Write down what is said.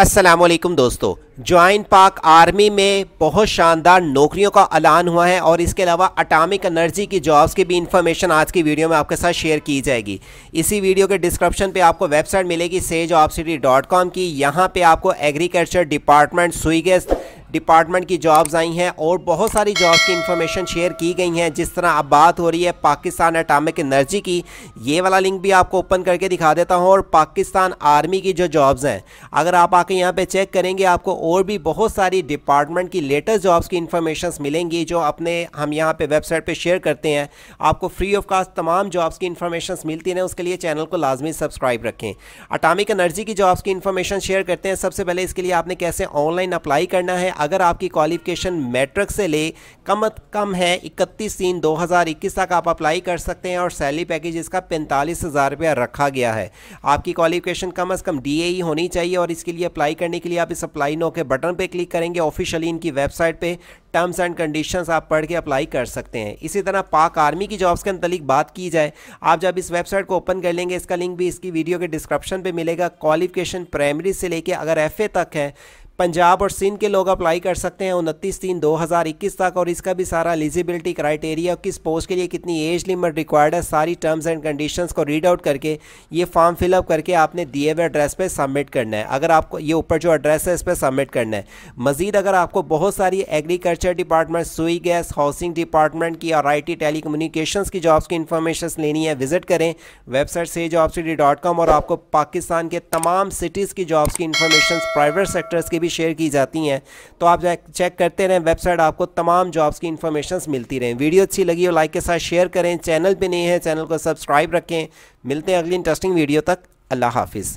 असलम दोस्तों ज्वाइन पाक आर्मी में बहुत शानदार नौकरियों का ऐलान हुआ है और इसके अलावा अटामिक एनर्जी की जॉब्स की भी इन्फॉर्मेशन आज की वीडियो में आपके साथ शेयर की जाएगी इसी वीडियो के डिस्क्रिप्शन पे आपको वेबसाइट मिलेगी सेज की यहाँ पे आपको एग्रीकल्चर डिपार्टमेंट सुईगेस्ट डिपार्टमेंट की जॉब्स आई हैं और बहुत सारी जॉब्स की इन्फॉर्मेशन शेयर की गई हैं जिस तरह अब बात हो रही है पाकिस्तान एटामिक एनर्जी की ये वाला लिंक भी आपको ओपन करके दिखा देता हूँ और पाकिस्तान आर्मी की जो जॉब्स हैं अगर आप आके यहाँ पर चेक करेंगे आपको और भी बहुत सारी डिपार्टमेंट की लेटेस्ट जॉब्स की इन्फॉर्मेशन मिलेंगी जो अपने हम यहाँ पर वेबसाइट पर शेयर करते हैं आपको फ्री ऑफ कास्ट तमाम जॉब्स की इन्फॉर्मेशन मिलती रहें उसके लिए चैनल को लाजमी सब्सक्राइब रखें अटामिक एनर्जी की जॉब्स की इन्फॉर्मेशन शेयर करते हैं सबसे पहले इसके लिए आपने कैसे ऑनलाइन अप्लाई करना है अगर आपकी क्वालिफिकेशन मैट्रिक से ले कम कम है इकतीस तीन दो हज़ार इक्कीस तक आप अप्लाई कर सकते हैं और सैलरी पैकेज इसका पैंतालीस हज़ार रुपया रखा गया है आपकी क्वालिफिकेशन कम अज़ कम डी ए e होनी चाहिए और इसके लिए अप्लाई करने के लिए आप इस अप्लाई नो के बटन पर क्लिक करेंगे ऑफिशियली इनकी वेबसाइट पर टर्म्स एंड कंडीशंस आप पढ़ के अप्लाई कर सकते हैं इसी तरह पाक आर्मी की जॉब्स के मतलब बात की जाए आप जब इस वेबसाइट को ओपन कर लेंगे इसका लिंक भी इसकी वीडियो के डिस्क्रिप्शन पे मिलेगा क्वालिफिकेशन प्राइमरी से लेके अगर एफ तक है पंजाब और सिंध के लोग अप्लाई कर सकते हैं उनतीस तीन दो हज़ार इक्कीस तक और इसका भी सारा एलिजिबिलिटी क्राइटेरिया किस पोस्ट के लिए कितनी एज लिमिट रिक्वायर्ड है सारी टर्म्स एंड कंडीशंस को रीड आउट करके ये फॉर्म फिलअप करके आपने दिए हुए एड्रेस पर सबमिट करना है अगर आपको ये ऊपर जो एड्रेस है इस पर सबमिट करना है मजीद अगर आपको बहुत सारी agriculture department Sui gas housing department की और आई टी टेली कम्युनिकेशन की जॉब्स की इन्फॉर्मेशन लेनी है विजिट करें वेबसाइट से जॉब और आपको पाकिस्तान के तमाम सिटीज़ की जॉब्स की इन्फॉर्मेशन प्राइवेट सेक्टर्स की भी भी शेयर की जाती हैं तो आप चेक करते रहें वेबसाइट आपको तमाम जॉब्स की इन्फॉर्मेशन मिलती रहें वीडियो अच्छी लगी हो लाइक के साथ शेयर करें चैनल पर नहीं है चैनल को सब्सक्राइब रखें मिलते हैं अगली इंटरेस्टिंग वीडियो तक अल्लाह हाफिज़